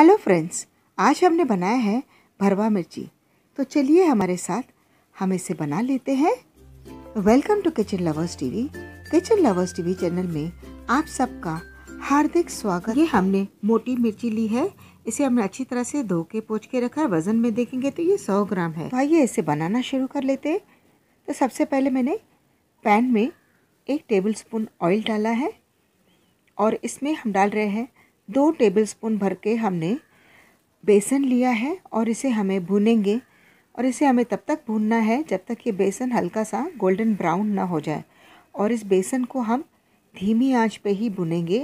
hello friends आज हमने बनाया है भरवा मिर्ची तो चलिए हमारे साथ हम इसे बना लेते हैं welcome to kitchen lovers TV kitchen lovers TV channel में आप सबका हार्दिक स्वागत ये हमने मोटी मिर्ची ली है इसे हमने अच्छी तरह से धो के पोच के रखा है वजन में देखेंगे तो ये सौ ग्राम है तो इसे बनाना शुरू कर लेते हैं तो सबसे पहले मैंने पैन में एक टेबल स्पून ऑयल डाला है और इसमें हम डाल रहे हैं दो टेबलस्पून भर के हमने बेसन लिया है और इसे हमें भूनेंगे और इसे हमें तब तक भूनना है जब तक ये बेसन हल्का सा गोल्डन ब्राउन ना हो जाए और इस बेसन को हम धीमी आंच पे ही भुनेंगे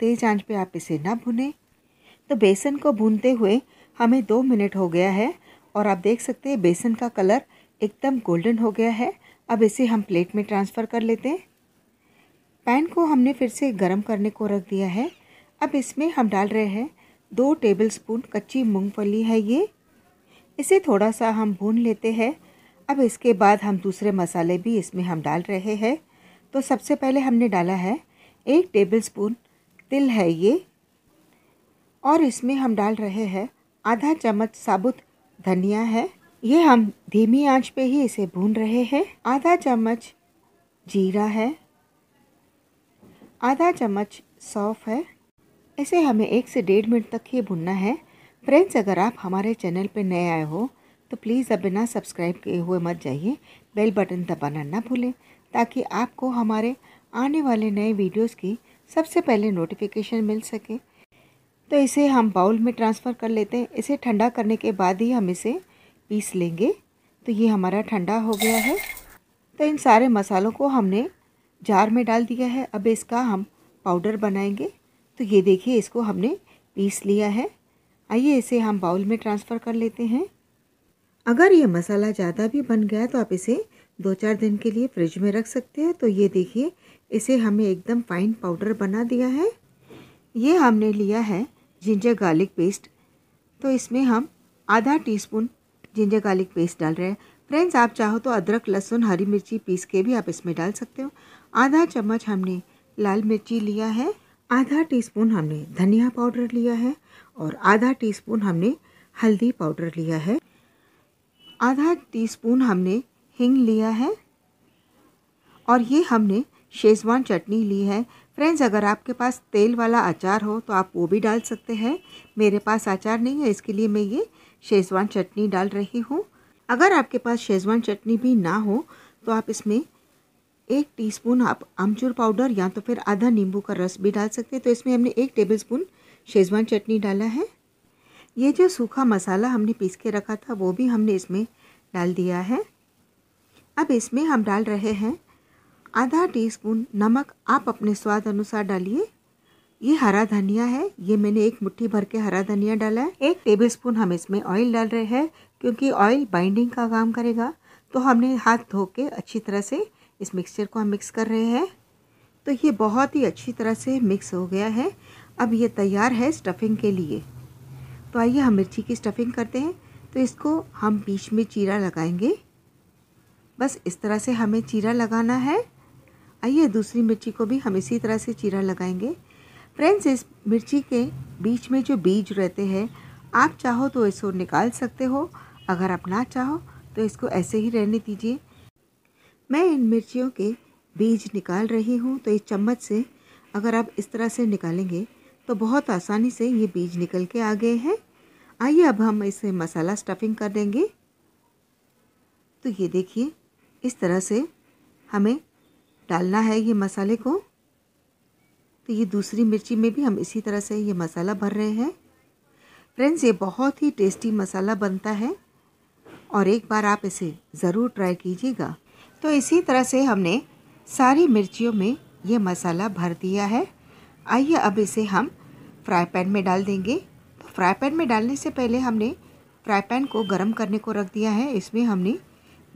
तेज़ आंच पे आप इसे ना भुने तो बेसन को भूनते हुए हमें दो मिनट हो गया है और आप देख सकते हैं बेसन का कलर एकदम गोल्डन हो गया है अब इसे हम प्लेट में ट्रांसफ़र कर लेते हैं पैन को हमने फिर से गर्म करने को रख दिया है अब इसमें हम डाल रहे हैं दो टेबलस्पून कच्ची मूंगफली है ये इसे थोड़ा सा हम भून लेते हैं अब इसके बाद हम दूसरे मसाले भी इसमें हम डाल रहे हैं तो सबसे पहले हमने डाला है एक टेबलस्पून तिल है ये और इसमें हम डाल रहे हैं आधा चम्मच साबुत धनिया है ये हम धीमी आंच पे ही इसे भून रहे हैं आधा चम्मच जीरा है आधा चम्मच सौफ़ है ऐसे हमें एक से डेढ़ मिनट तक ही भुनना है फ्रेंड्स अगर आप हमारे चैनल पर नए आए हो तो प्लीज़ अब बिना सब्सक्राइब किए हुए मत जाइए बेल बटन दबाना ना भूलें ताकि आपको हमारे आने वाले नए वीडियोस की सबसे पहले नोटिफिकेशन मिल सके तो इसे हम बाउल में ट्रांसफ़र कर लेते हैं इसे ठंडा करने के बाद ही हम इसे पीस लेंगे तो ये हमारा ठंडा हो गया है तो इन सारे मसालों को हमने जार में डाल दिया है अब इसका हम पाउडर बनाएंगे तो ये देखिए इसको हमने पीस लिया है आइए इसे हम बाउल में ट्रांसफ़र कर लेते हैं अगर ये मसाला ज़्यादा भी बन गया तो आप इसे दो चार दिन के लिए फ्रिज में रख सकते हैं तो ये देखिए इसे हमें एकदम फाइन पाउडर बना दिया है ये हमने लिया है जिंजर गार्लिक पेस्ट तो इसमें हम आधा टीस्पून जिंजर गार्लिक पेस्ट डाल रहे हैं फ्रेंड्स आप चाहो तो अदरक लहसुन हरी मिर्ची पीस के भी आप इसमें डाल सकते हो आधा चम्मच हमने लाल मिर्ची लिया है आधा टीस्पून हमने धनिया पाउडर लिया है और आधा टीस्पून हमने हल्दी पाउडर लिया है आधा टीस्पून हमने हिंग लिया है और ये हमने शेजवान चटनी ली है फ्रेंड्स अगर आपके पास तेल वाला अचार हो तो आप वो भी डाल सकते हैं मेरे पास अचार नहीं है इसके लिए मैं ये शेजवान चटनी डाल रही हूँ अगर आपके पास शेजवान चटनी भी ना हो तो आप इसमें एक टीस्पून आप आमचूर पाउडर या तो फिर आधा नींबू का रस भी डाल सकते हैं तो इसमें हमने एक टेबल स्पून शेजवान चटनी डाला है ये जो सूखा मसाला हमने पीस के रखा था वो भी हमने इसमें डाल दिया है अब इसमें हम डाल रहे हैं आधा टीस्पून नमक आप अपने स्वाद अनुसार डालिए ये हरा धनिया है ये मैंने एक मुट्ठी भर के हरा धनिया डाला है एक टेबल स्पून हम इसमें ऑयल डाल रहे हैं क्योंकि ऑयल बाइंडिंग का काम करेगा तो हमने हाथ धो के अच्छी तरह से इस मिक्सचर को हम मिक्स कर रहे हैं तो ये बहुत ही अच्छी तरह से मिक्स हो गया है अब ये तैयार है स्टफिंग के लिए तो आइए हम मिर्ची की स्टफिंग करते हैं तो इसको हम बीच में चीरा लगाएंगे बस इस तरह से हमें चीरा लगाना है आइए दूसरी मिर्ची को भी हम इसी तरह से चीरा लगाएंगे फ्रेंड्स इस मिर्ची के बीच में जो बीज रहते हैं आप चाहो तो इसको निकाल सकते हो अगर आप ना चाहो तो इसको ऐसे ही रहने दीजिए मैं इन मिर्चियों के बीज निकाल रही हूँ तो इस चम्मच से अगर आप इस तरह से निकालेंगे तो बहुत आसानी से ये बीज निकल के आ गए हैं आइए अब हम इसे मसाला स्टफिंग कर देंगे तो ये देखिए इस तरह से हमें डालना है ये मसाले को तो ये दूसरी मिर्ची में भी हम इसी तरह से ये मसाला भर रहे हैं फ्रेंड्स ये बहुत ही टेस्टी मसाला बनता है और एक बार आप इसे ज़रूर ट्राई कीजिएगा तो इसी तरह से हमने सारी मिर्चियों में ये मसाला भर दिया है आइए अब इसे हम फ्राई पैन में डाल देंगे तो फ्राई पैन में डालने से पहले हमने फ्राई पैन को गर्म करने को रख दिया है इसमें हमने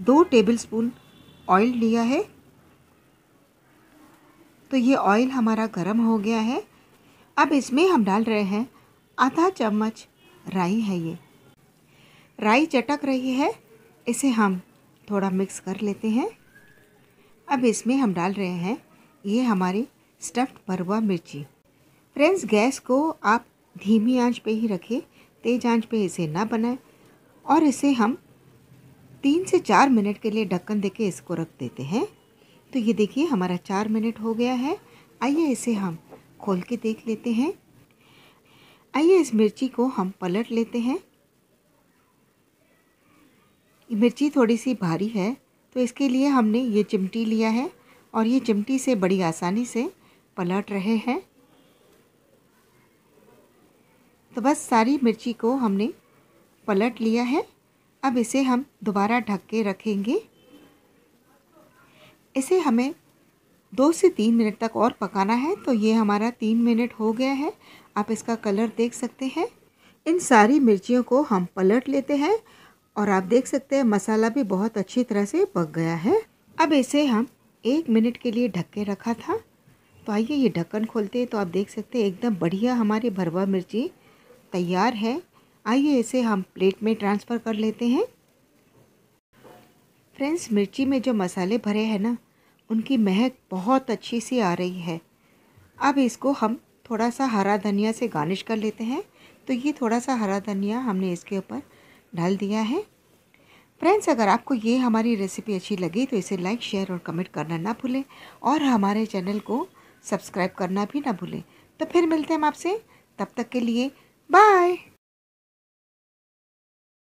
दो टेबल स्पून ऑयल लिया है तो ये ऑयल हमारा गर्म हो गया है अब इसमें हम डाल रहे हैं आधा चम्मच राई है ये राई चटक रही है इसे हम थोड़ा मिक्स कर लेते हैं अब इसमें हम डाल रहे हैं ये हमारी स्टफ्ड भरवा मिर्ची फ्रेंड्स गैस को आप धीमी आंच पे ही रखें तेज़ आंच पे इसे ना बनाएं और इसे हम तीन से चार मिनट के लिए ढक्कन देके इसको रख देते हैं तो ये देखिए हमारा चार मिनट हो गया है आइए इसे हम खोल के देख लेते हैं आइए इस मिर्ची को हम पलट लेते हैं मिर्ची थोड़ी सी भारी है तो इसके लिए हमने ये चिमटी लिया है और ये चिमटी से बड़ी आसानी से पलट रहे हैं तो बस सारी मिर्ची को हमने पलट लिया है अब इसे हम दोबारा ढक के रखेंगे इसे हमें दो से तीन मिनट तक और पकाना है तो ये हमारा तीन मिनट हो गया है आप इसका कलर देख सकते हैं इन सारी मिर्चियों को हम पलट लेते हैं और आप देख सकते हैं मसाला भी बहुत अच्छी तरह से पक गया है अब इसे हम एक मिनट के लिए ढक के रखा था तो आइए ये ढक्कन खोलते हैं तो आप देख सकते हैं एकदम बढ़िया हमारी भरवा मिर्ची तैयार है आइए इसे हम प्लेट में ट्रांसफ़र कर लेते हैं फ्रेंड्स मिर्ची में जो मसाले भरे हैं ना उनकी महक बहुत अच्छी सी आ रही है अब इसको हम थोड़ा सा हरा धनिया से गार्निश कर लेते हैं तो ये थोड़ा सा हरा धनिया हमने इसके ऊपर डाल दिया है फ्रेंड्स अगर आपको ये हमारी रेसिपी अच्छी लगी तो इसे लाइक शेयर और कमेंट करना ना भूलें और हमारे चैनल को सब्सक्राइब करना भी ना भूलें तो फिर मिलते हैं हम आपसे तब तक के लिए बाय